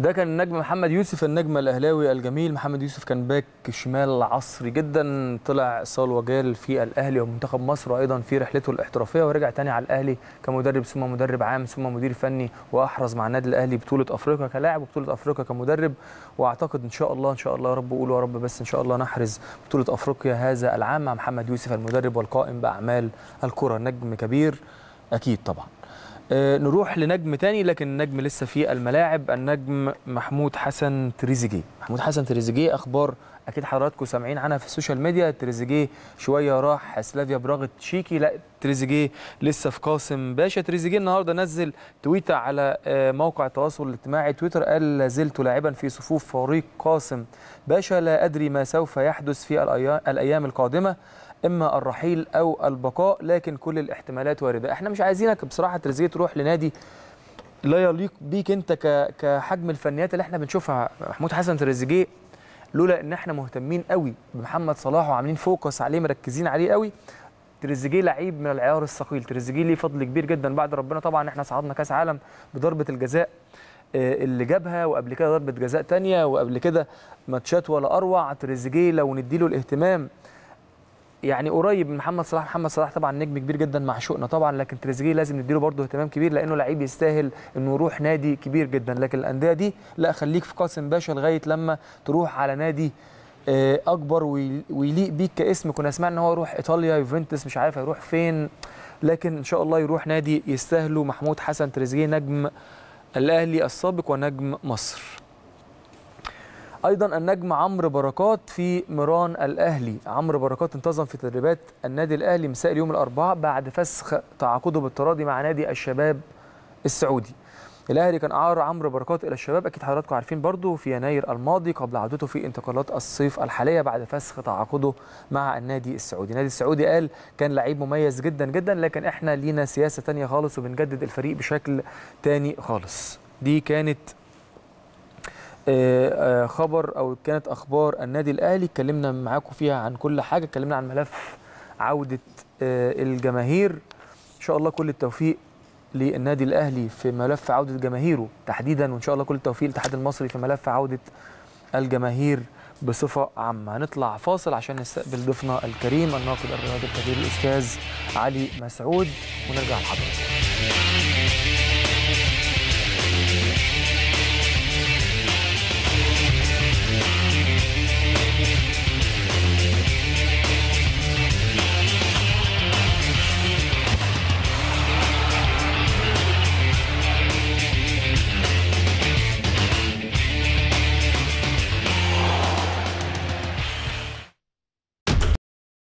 ده كان النجم محمد يوسف النجم الاهلاوي الجميل محمد يوسف كان باك شمال عصري جدا طلع صال وجال في الاهلي ومنتخب مصر ايضا في رحلته الاحترافيه ورجع تاني على الاهلي كمدرب ثم مدرب عام ثم مدير فني واحرز مع النادي الاهلي بطوله افريقيا كلاعب وبطوله افريقيا كمدرب واعتقد ان شاء الله ان شاء الله يا رب قولوا يا رب بس ان شاء الله نحرز بطوله افريقيا هذا العام مع محمد يوسف المدرب والقائم باعمال الكره نجم كبير اكيد طبعا آه، نروح لنجم تاني لكن النجم لسه في الملاعب النجم محمود حسن تريزيجيه محمود حسن تريزيجيه اخبار اكيد حضراتكم سامعين عنها في السوشيال ميديا تريزيجيه شويه راح سلافيا براغ تشيكي لا تريزيجيه لسه في قاسم باشا تريزيجيه النهارده نزل تويته على آه، موقع التواصل الاجتماعي تويتر قال لا زلت لاعبا في صفوف فريق قاسم باشا لا ادري ما سوف يحدث في الايام القادمه اما الرحيل او البقاء لكن كل الاحتمالات وارده احنا مش عايزينك بصراحه تريزيه تروح لنادي لا يليق بيك انت كحجم الفنيات اللي احنا بنشوفها محمود حسن تريزيجيه لولا ان احنا مهتمين قوي بمحمد صلاح وعاملين فوكس عليه مركزين عليه قوي تريزيجيه لعيب من العيار الثقيل تريزيجيه ليه فضل كبير جدا بعد ربنا طبعا احنا صعدنا كاس عالم بضربه الجزاء آه، اللي جابها وقبل كده ضربه جزاء ثانيه وقبل كده ماتشات ولا اروع تريزيجيه لو نديله الاهتمام يعني قريب من محمد صلاح محمد صلاح طبعا نجم كبير جدا مع شؤنا طبعا لكن تريزيجيه لازم نديله برضه اهتمام كبير لانه لعيب يستاهل انه يروح نادي كبير جدا لكن الانديه دي لا خليك في قاسم باشا لغايه لما تروح على نادي آه، اكبر ويليق بيك كاسم كنا سمعنا ان هو يروح ايطاليا يوفنتوس مش عارف هيروح فين لكن ان شاء الله يروح نادي يستاهله محمود حسن تريزيجيه نجم الاهلي السابق ونجم مصر ايضا النجم عمرو بركات في مران الاهلي عمرو بركات انتظم في تدريبات النادي الاهلي مساء اليوم الاربعاء بعد فسخ تعاقده بالتراضي مع نادي الشباب السعودي الاهلي كان اعار عمرو بركات الى الشباب اكيد حضراتكم عارفين برضو في يناير الماضي قبل عودته في انتقالات الصيف الحاليه بعد فسخ تعاقده مع النادي السعودي النادي السعودي قال كان لعيب مميز جدا جدا لكن احنا لينا سياسه تانية خالص وبنجدد الفريق بشكل تاني خالص دي كانت آه، آه، خبر او كانت اخبار النادي الاهلي اتكلمنا معاكم فيها عن كل حاجه اتكلمنا عن ملف عوده آه، الجماهير ان شاء الله كل التوفيق للنادي الاهلي في ملف عوده جماهيره تحديدا وان شاء الله كل التوفيق للاتحاد المصري في ملف عوده الجماهير بصفه عامه هنطلع فاصل عشان نستقبل ضيفنا الكريم الناقد الرياضي الكبير الاستاذ علي مسعود ونرجع لحضرتك